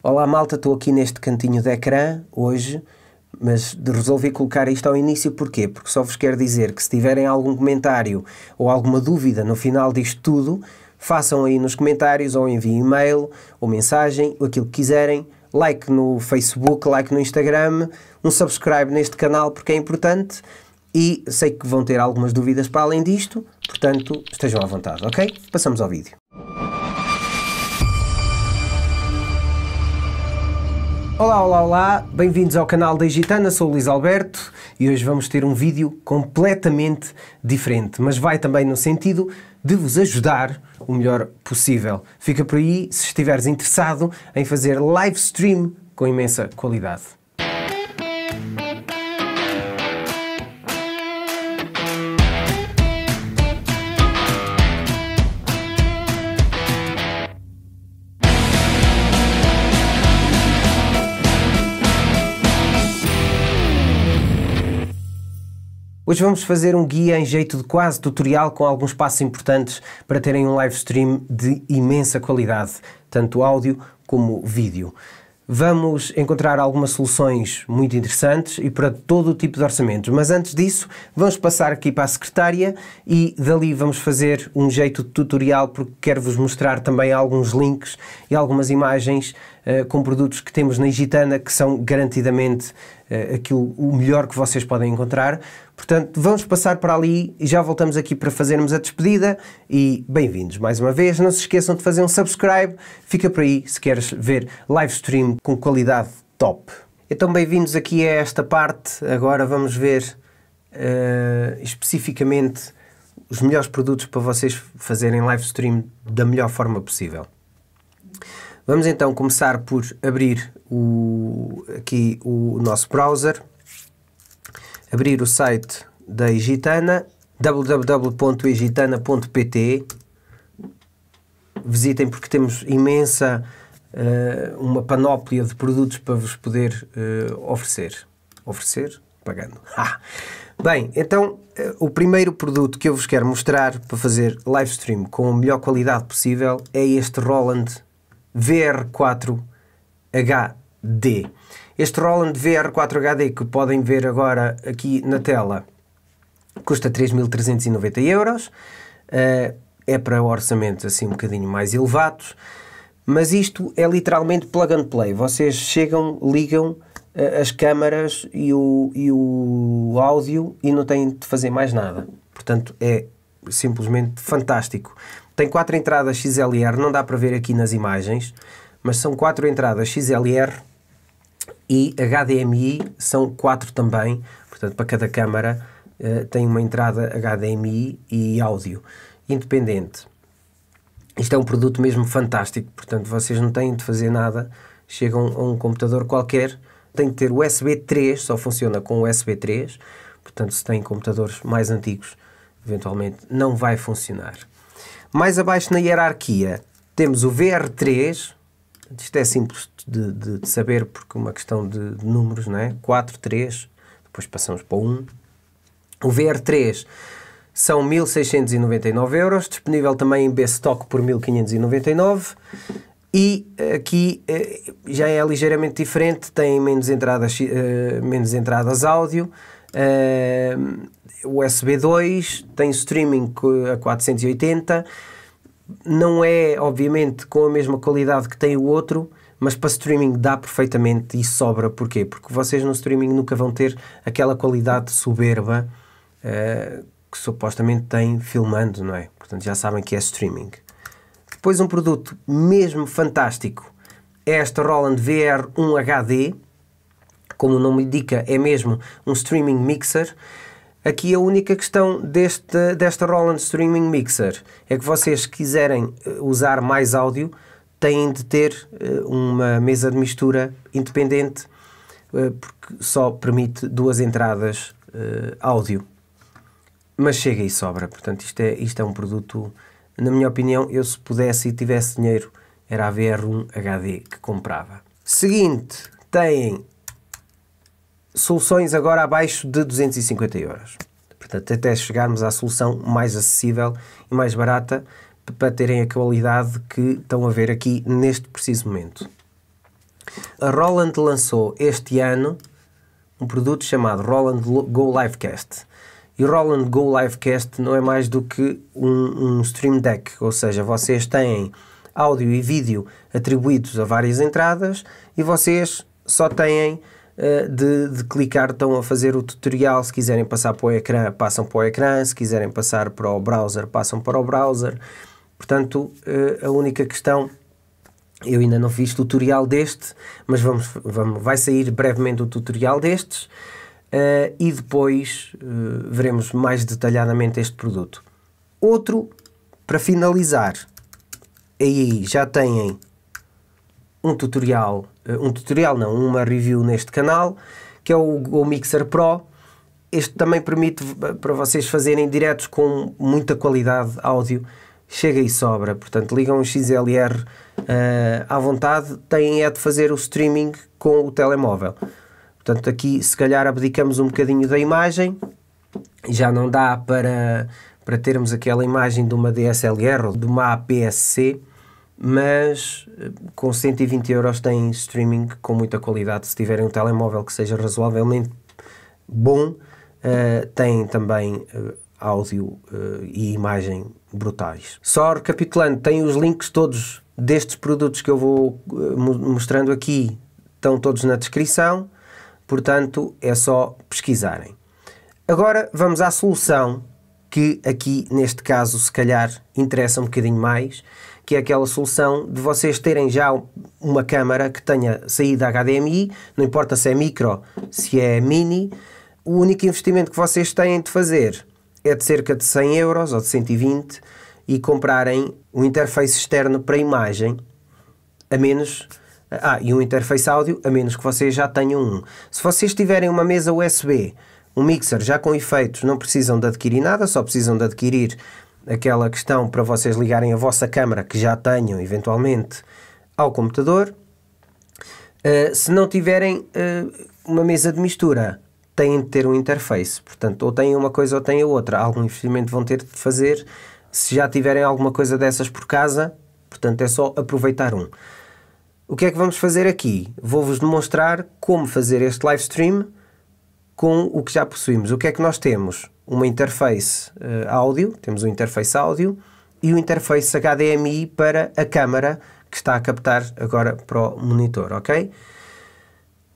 Olá malta, estou aqui neste cantinho de ecrã hoje, mas resolvi colocar isto ao início porquê? Porque só vos quero dizer que se tiverem algum comentário ou alguma dúvida no final disto tudo, façam aí nos comentários ou enviem e-mail ou mensagem, ou aquilo que quiserem. Like no Facebook, like no Instagram, um subscribe neste canal porque é importante e sei que vão ter algumas dúvidas para além disto, portanto estejam à vontade, ok? Passamos ao vídeo. Olá, olá, olá, bem-vindos ao canal da Gitana, sou o Luís Alberto e hoje vamos ter um vídeo completamente diferente, mas vai também no sentido de vos ajudar o melhor possível. Fica por aí se estiveres interessado em fazer live stream com imensa qualidade. Hoje vamos fazer um guia em jeito de quase tutorial com alguns passos importantes para terem um live stream de imensa qualidade, tanto áudio como vídeo. Vamos encontrar algumas soluções muito interessantes e para todo o tipo de orçamentos, mas antes disso vamos passar aqui para a secretária e dali vamos fazer um jeito de tutorial porque quero vos mostrar também alguns links e algumas imagens eh, com produtos que temos na Gitana, que são garantidamente uh, aquilo, o melhor que vocês podem encontrar. Portanto, vamos passar para ali e já voltamos aqui para fazermos a despedida. E bem-vindos mais uma vez. Não se esqueçam de fazer um subscribe. Fica por aí se queres ver live stream com qualidade top. Então, bem-vindos aqui a esta parte. Agora vamos ver uh, especificamente os melhores produtos para vocês fazerem live stream da melhor forma possível. Vamos então começar por abrir o, aqui o nosso browser, abrir o site da Egitana, www.egitana.pt. Visitem porque temos imensa uh, uma panóplia de produtos para vos poder uh, oferecer. Oferecer? Pagando. Ah. Bem, então uh, o primeiro produto que eu vos quero mostrar para fazer live stream com a melhor qualidade possível é este Roland VR4HD. Este Roland VR4HD que podem ver agora aqui na tela custa 3.390 euros. Uh, é para orçamentos assim um bocadinho mais elevados, mas isto é literalmente plug and play. Vocês chegam, ligam uh, as câmaras e o, e o áudio e não têm de fazer mais nada. Portanto, é simplesmente fantástico. Tem quatro entradas XLR, não dá para ver aqui nas imagens, mas são quatro entradas XLR e HDMI são quatro também, portanto, para cada câmara uh, tem uma entrada HDMI e áudio independente. Isto é um produto mesmo fantástico, portanto, vocês não têm de fazer nada, chegam a um computador qualquer, tem de ter USB 3, só funciona com USB 3, portanto, se têm computadores mais antigos, eventualmente não vai funcionar. Mais abaixo na hierarquia temos o VR3, isto é simples de, de, de saber porque é uma questão de, de, números, não é? 4, 3, depois passamos para o 1. O VR3 são 1.699 euros, disponível também em B-Stock por 1.599 e aqui eh, já é ligeiramente diferente, tem menos entradas, eh, menos entradas áudio eh, USB 2, tem streaming a 480, não é, obviamente, com a mesma qualidade que tem o outro, mas para streaming dá perfeitamente e sobra. Porquê? Porque vocês no streaming nunca vão ter aquela qualidade soberba uh, que supostamente têm filmando, não é? Portanto, já sabem que é streaming. Depois, um produto mesmo fantástico é esta Roland VR 1 HD. Como o nome indica, é mesmo um streaming mixer. Aqui a única questão deste, desta Roland Streaming Mixer é que vocês quiserem eh, usar mais áudio, têm de ter eh, uma mesa de mistura independente, eh, porque só permite duas entradas áudio. Mas chega e sobra, portanto, isto é, isto é um produto, na minha opinião, eu se pudesse e tivesse dinheiro, era a VR1 HD que comprava. Seguinte, têm soluções agora abaixo de 250 euros. Portanto, até chegarmos à solução mais acessível e mais barata para terem a qualidade que estão a ver aqui neste preciso momento. A Roland lançou este ano um produto chamado Roland Go Livecast. E o Roland Go Livecast não é mais do que um, um Stream Deck, ou seja, vocês têm áudio e vídeo atribuídos a várias entradas e vocês só têm eh, de, de, clicar, estão a fazer o tutorial. Se quiserem passar para o ecrã, passam para o ecrã. Se quiserem passar para o browser, passam para o browser. Portanto, eh, a única questão. Eu ainda não fiz tutorial deste, mas vamos, vamos, vai sair brevemente o tutorial destes eh, e depois veremos mais detalhadamente este produto. Outro, para finalizar, aí já têm um tutorial, eh, um tutorial não, uma review neste canal, que é o, Mixer Pro. Este também permite eh, para vocês fazerem diretos com muita qualidade áudio, chega e sobra. Portanto, ligam o XLR uh, eh, à vontade, têm é de fazer o streaming com o telemóvel. Portanto, aqui se calhar abdicamos um bocadinho da imagem, já não dá para, para termos aquela imagem de uma DSLR ou de uma APS-C, mas com 120 euros tem streaming com muita qualidade. Se tiverem um telemóvel que seja razoavelmente bom, uh, eh, tem também uh, áudio uh, e imagem brutais. Só recapitulando, tem os links todos destes produtos que eu vou mostrando aqui, estão todos na descrição, portanto é só pesquisarem. Agora vamos à solução que aqui neste caso se calhar interessa um bocadinho mais que é aquela solução de vocês terem já uma câmara que tenha saída HDMI, não importa se é micro, se é mini, o único investimento que vocês têm de fazer é de cerca de 100 euros ou de 120 e comprarem um interface externo para imagem, a menos ah, e um interface áudio, a menos que vocês já tenham um. Se vocês tiverem uma mesa USB, um mixer já com efeitos, não precisam de adquirir nada, só precisam de adquirir aquela questão para vocês ligarem a vossa câmara, que já tenham eventualmente, ao computador. Uh, se não tiverem uh, uma mesa de mistura, têm de ter um interface. Portanto, ou têm uma coisa ou têm a outra. Algum investimento vão ter de fazer. Se já tiverem alguma coisa dessas por casa, portanto, é só aproveitar um. O que é que vamos fazer aqui? Vou-vos demonstrar como fazer este live stream com o que já possuímos. O que é que nós temos? uma interface uh, áudio, temos um interface áudio e um interface HDMI para a câmara que está a captar agora para o monitor, ok?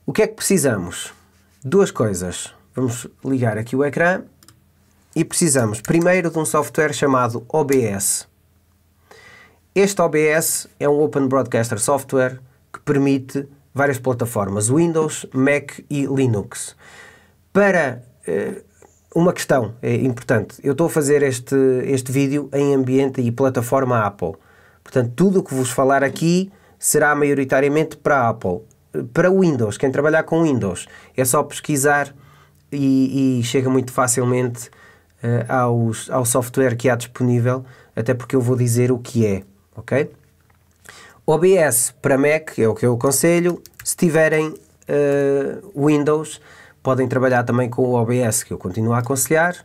O que é que precisamos? Duas coisas. Vamos ligar aqui o ecrã e precisamos primeiro de um software chamado OBS. Este OBS é um Open Broadcaster Software que permite várias plataformas, Windows, Mac e Linux. Para eh, uma questão é importante. Eu estou a fazer este, este vídeo em ambiente e plataforma Apple. Portanto, tudo o que vos falar aqui será maioritariamente para Apple. Para Windows, quem trabalhar com Windows, é só pesquisar e, e chega muito facilmente uh, aos, ao software que há disponível, até porque eu vou dizer o que é, ok? OBS para Mac é o que eu aconselho. Se tiverem uh, Windows, Podem trabalhar também com o OBS, que eu continuo a aconselhar,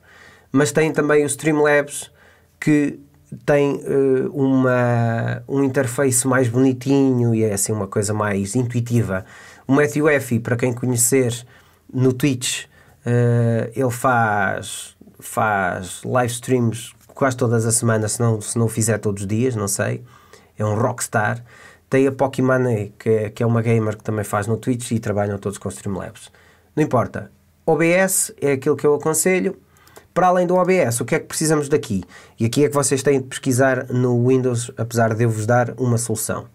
mas têm também o Streamlabs, que tem uh, eh, uma, um interface mais bonitinho e é assim uma coisa mais intuitiva. O Matthew F, para quem conhecer no Twitch, uh, ele faz, faz live streams quase todas as semanas, se não, se não fizer todos os dias, não sei. É um rockstar. Tem a Pokimane, que, é, que é uma gamer que também faz no Twitch e trabalham todos com Streamlabs. Não importa. OBS é aquilo que eu aconselho. Para além do OBS, o que é que precisamos daqui? E aqui é que vocês têm de pesquisar no Windows, apesar de eu vos dar uma solução.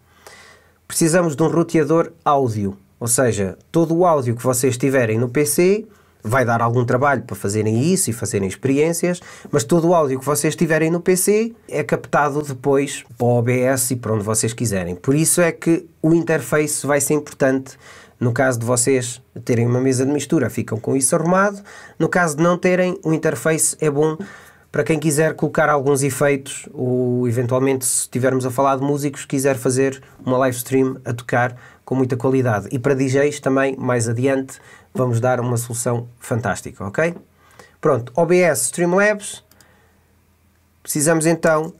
Precisamos de um roteador áudio, ou seja, todo o áudio que vocês tiverem no PC vai dar algum trabalho para fazerem isso e fazerem experiências, mas todo o áudio que vocês tiverem no PC é captado depois para o OBS e para onde vocês quiserem. Por isso é que o interface vai ser importante no caso de vocês terem uma mesa de mistura, ficam com isso arrumado. No caso de não terem, o interface é bom para quem quiser colocar alguns efeitos ou eventualmente se estivermos a falar de músicos quiser fazer uma live stream a tocar com muita qualidade e para DJs também mais adiante vamos dar uma solução fantástica, ok? Pronto, OBS Streamlabs precisamos então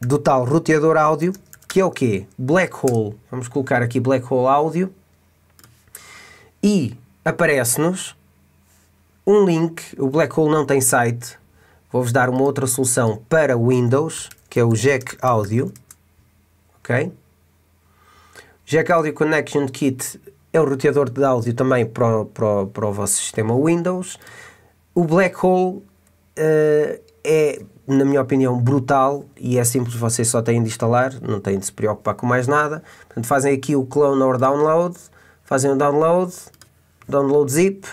do tal roteador áudio que é o quê? Black Hole vamos colocar aqui Black Hole áudio e aparece-nos um link, o Black Hole não tem site, vou-vos dar uma outra solução para Windows, que é o Jack Audio, ok? Jack Audio Connection Kit é o roteador de áudio também para o, para, para o vosso sistema Windows. O Black Hole uh, é, na minha opinião, brutal e é simples, vocês só têm de instalar, não têm de se preocupar com mais nada. Portanto, fazem aqui o clone or download, fazem o download, download zip,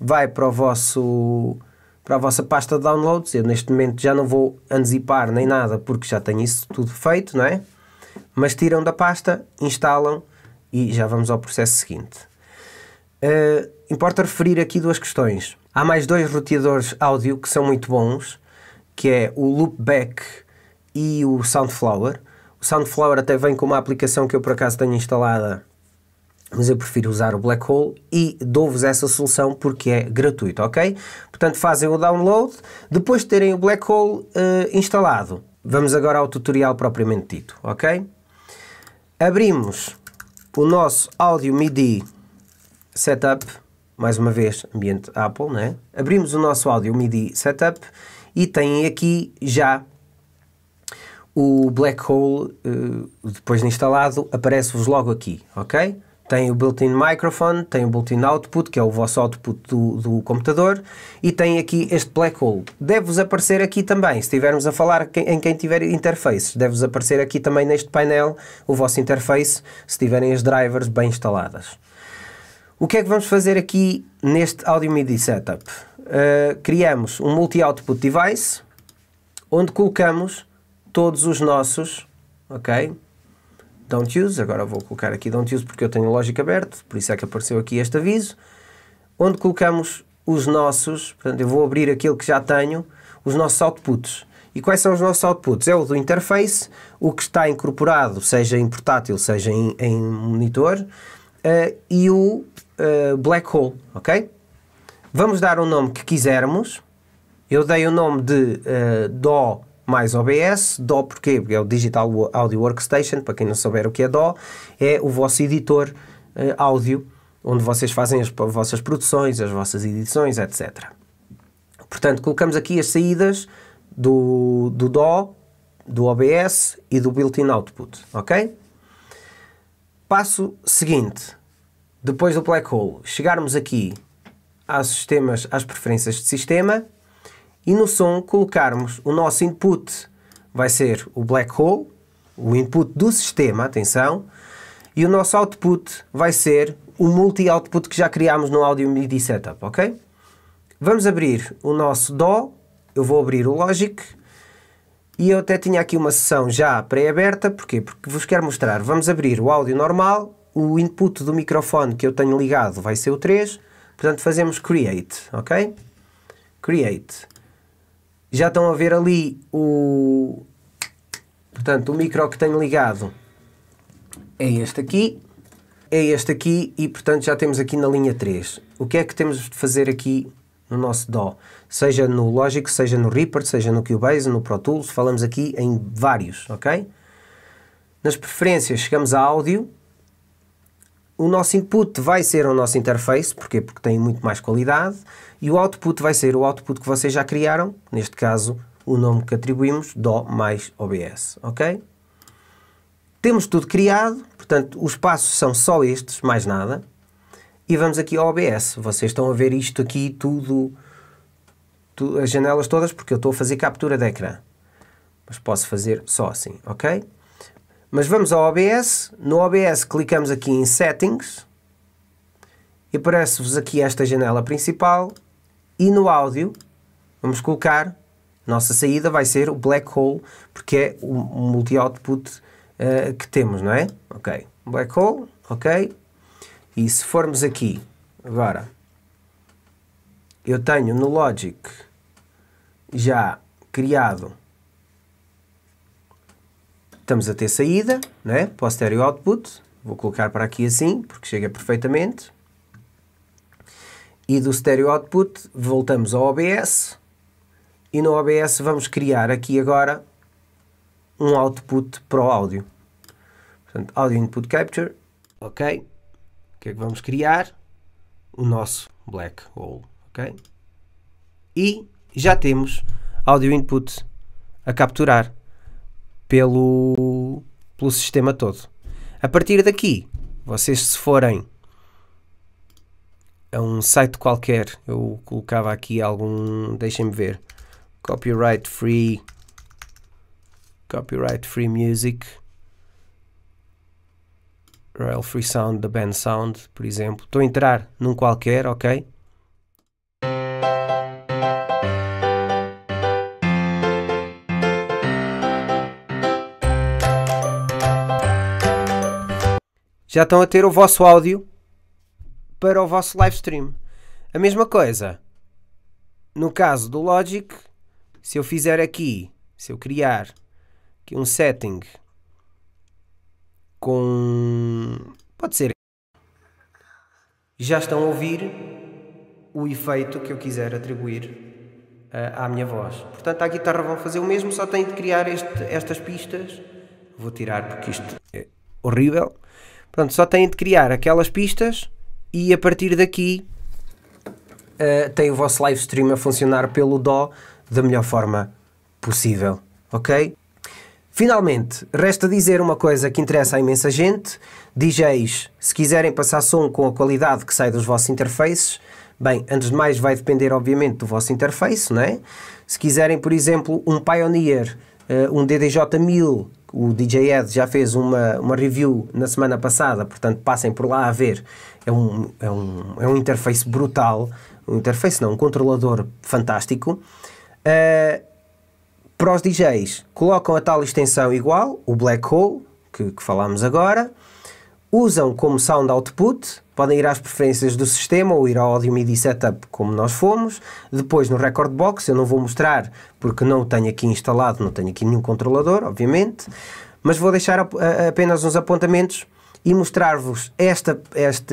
vai para o vosso para a vossa pasta de downloads. Eu neste momento já não vou unzipar nem nada porque já tenho isso tudo feito, não é? Mas tiram da pasta, instalam e já vamos ao processo seguinte. Uh, importa referir aqui duas questões. Há mais dois roteadores áudio que são muito bons, que é o Loopback e o Soundflower. O Soundflower até vem com uma aplicação que eu por acaso tenho instalada mas eu prefiro usar o Black Hole e dou-vos essa solução porque é gratuito, ok? Portanto, fazem o download, depois de terem o Black Hole uh, instalado. Vamos agora ao tutorial propriamente dito, ok? Abrimos o nosso áudio MIDI setup, mais uma vez, ambiente Apple, né? Abrimos o nosso áudio MIDI setup e têm aqui já o Black Hole, uh, depois de instalado, aparece-vos logo aqui, ok? tem o built-in microphone, tem o built-in output, que é o vosso output do, do, computador, e tem aqui este black hole. Deve-vos aparecer aqui também, se estivermos a falar em quem tiver interfaces, deve-vos aparecer aqui também neste painel o vosso interface, se tiverem as drivers bem instaladas. O que é que vamos fazer aqui neste Audio MIDI Setup? Uh, criamos um multi-output device, onde colocamos todos os nossos, ok? don't use, agora vou colocar aqui don't use porque eu tenho lógica aberta, por isso é que apareceu aqui este aviso, onde colocamos os nossos, portanto eu vou abrir aquilo que já tenho, os nossos outputs. E quais são os nossos outputs? É o do interface, o que está incorporado, seja em portátil, seja em, em monitor, uh, e o uh, black hole, ok? Vamos dar o nome que quisermos. Eu dei o nome de uh, eh, DO mais OBS, DAW Porque é o Digital Audio Workstation, para quem não souber o que é DAW, é o vosso editor uh, áudio, onde vocês fazem as, as vossas produções, as vossas edições, etc. Portanto, colocamos aqui as saídas do, do DAW, do OBS e do built-in output, ok? Passo seguinte, depois do black hole, chegarmos aqui aos sistemas, às preferências de sistema, e no som colocarmos o nosso input, vai ser o black hole, o input do sistema, atenção, e o nosso output vai ser o multi-output que já criámos no Audio MIDI Setup, ok? Vamos abrir o nosso dol eu vou abrir o Logic, e eu até tinha aqui uma sessão já pré-aberta, porquê? Porque vos quero mostrar, vamos abrir o áudio normal, o input do microfone que eu tenho ligado vai ser o 3, portanto fazemos Create, ok? Create. Já estão a ver ali o. Portanto, o micro que tenho ligado é este aqui, é este aqui e, portanto, já temos aqui na linha 3. O que é que temos de fazer aqui no nosso DAW? Seja no Logic, seja no Reaper, seja no Cubase, no Pro Tools, falamos aqui em vários, ok? Nas preferências, chegamos a áudio, o nosso input vai ser o nosso interface, porquê? Porque tem muito mais qualidade, e o output vai ser o output que vocês já criaram, neste caso o nome que atribuímos, DO mais OBS, ok? Temos tudo criado, portanto os passos são só estes, mais nada, e vamos aqui ao OBS, vocês estão a ver isto aqui tudo, tu, as janelas todas, porque eu estou a fazer captura de ecrã, mas posso fazer só assim, ok? Mas vamos ao OBS. No OBS clicamos aqui em Settings. E aparece-vos aqui esta janela principal. E no áudio vamos colocar... Nossa saída vai ser o black hole, porque é o multi-output uh, que temos, não é? Ok. Black hole, ok. E se formos aqui, agora, eu tenho no Logic já criado estamos a ter saída, né, para o stereo output, vou colocar para aqui assim, porque chega perfeitamente, e do stereo output voltamos ao OBS, e no OBS vamos criar aqui agora um output para o áudio. Portanto, Audio Input Capture, ok, o que é que vamos criar? O nosso black hole, ok? E já temos Audio Input a capturar pelo, pelo sistema todo. A partir daqui, vocês se forem a um site qualquer, eu colocava aqui algum, deixem-me ver, copyright free, copyright free music, Royal Free Sound da Band Sound, por exemplo. Estou a entrar num qualquer, ok? já estão a ter o vosso áudio para o vosso live stream. A mesma coisa no caso do Logic, se eu fizer aqui, se eu criar aqui um setting com. Pode ser. Já estão a ouvir o efeito que eu quiser atribuir uh, à minha voz. Portanto, à guitarra vão fazer o mesmo, só tenho de criar este, estas pistas. Vou tirar porque isto é horrível só têm de criar aquelas pistas e a partir daqui uh, tem o vosso live stream a funcionar pelo dó da melhor forma possível, ok? Finalmente, resta dizer uma coisa que interessa a imensa gente. DJs, se quiserem passar som com a qualidade que sai dos vossos interfaces, bem, antes de mais vai depender obviamente do vosso interface, não é? Se quiserem, por exemplo, um Pioneer, eh, um DDJ1000, o DJ Ed já fez uma, uma review na semana passada, portanto passem por lá a ver. É um, é um, é um interface brutal, um interface não, um controlador fantástico. Uh, para os DJs, colocam a tal extensão igual, o Black Hole, que, que falámos agora, usam como sound output, podem ir às preferências do sistema ou ir ao audio MIDI setup como nós fomos. Depois no record box, eu não vou mostrar porque não o tenho aqui instalado, não tenho aqui nenhum controlador, obviamente, mas vou deixar apenas uns apontamentos e mostrar-vos este,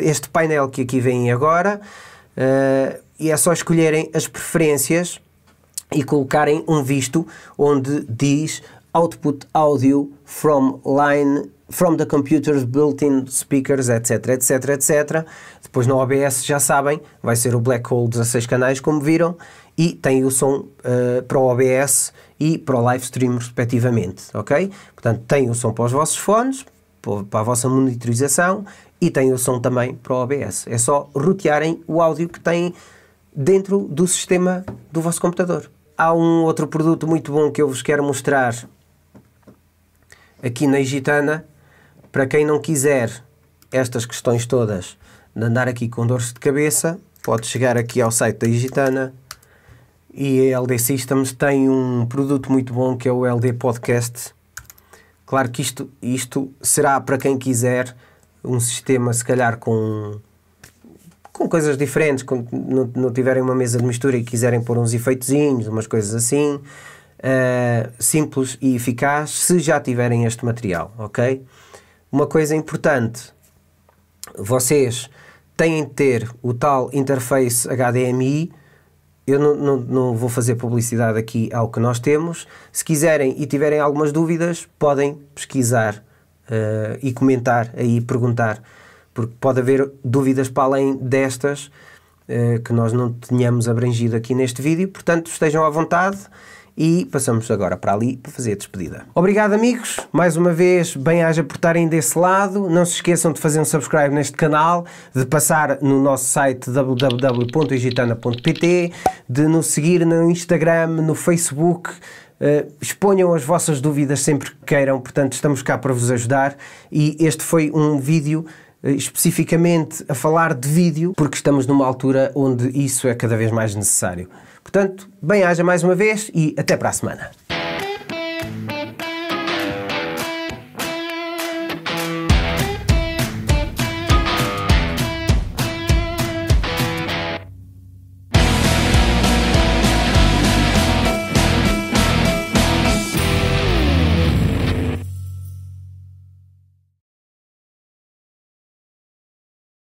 este painel que aqui vem agora. Uh, e é só escolherem as preferências e colocarem um visto onde diz output audio from line from the computers, built-in speakers, etc, etc, etc. Depois no OBS já sabem, vai ser o Black Hole 16 canais, como viram, e tem o som uh, para o OBS e para o live stream, respectivamente, ok? Portanto, tem o som para os vossos fones, para a vossa monitorização e tem o som também para o OBS. É só rotearem o áudio que têm dentro do sistema do vosso computador. Há um outro produto muito bom que eu vos quero mostrar aqui na Gitana, para quem não quiser estas questões todas de andar aqui com dores de cabeça, pode chegar aqui ao site da Digitana e a LD Systems tem um produto muito bom que é o LD Podcast. Claro que isto, isto será para quem quiser um sistema, se calhar, com, com coisas diferentes, quando não, não tiverem uma mesa de mistura e quiserem pôr uns efeitozinhos, umas coisas assim, uh, simples e eficaz, se já tiverem este material, ok? uma coisa importante. Vocês têm de ter o tal interface HDMI. Eu não, não, não vou fazer publicidade aqui ao que nós temos. Se quiserem e tiverem algumas dúvidas, podem pesquisar Uh, e comentar aí, perguntar, porque pode haver dúvidas para além destas uh, que nós não tenhamos abrangido aqui neste vídeo. Portanto, estejam à vontade e passamos agora para ali para fazer a despedida. Obrigado, amigos. Mais uma vez, bem-aja por estarem desse lado. Não se esqueçam de fazer um subscribe neste canal, de passar no nosso site www.egitana.pt de nos seguir no Instagram, no Facebook. Uh, exponham as vossas dúvidas sempre que queiram, portanto, estamos cá para vos ajudar. E este foi um vídeo eh, especificamente a falar de vídeo, porque estamos numa altura onde isso é cada vez mais necessário. Portanto, bem-haja mais uma vez e até para a semana.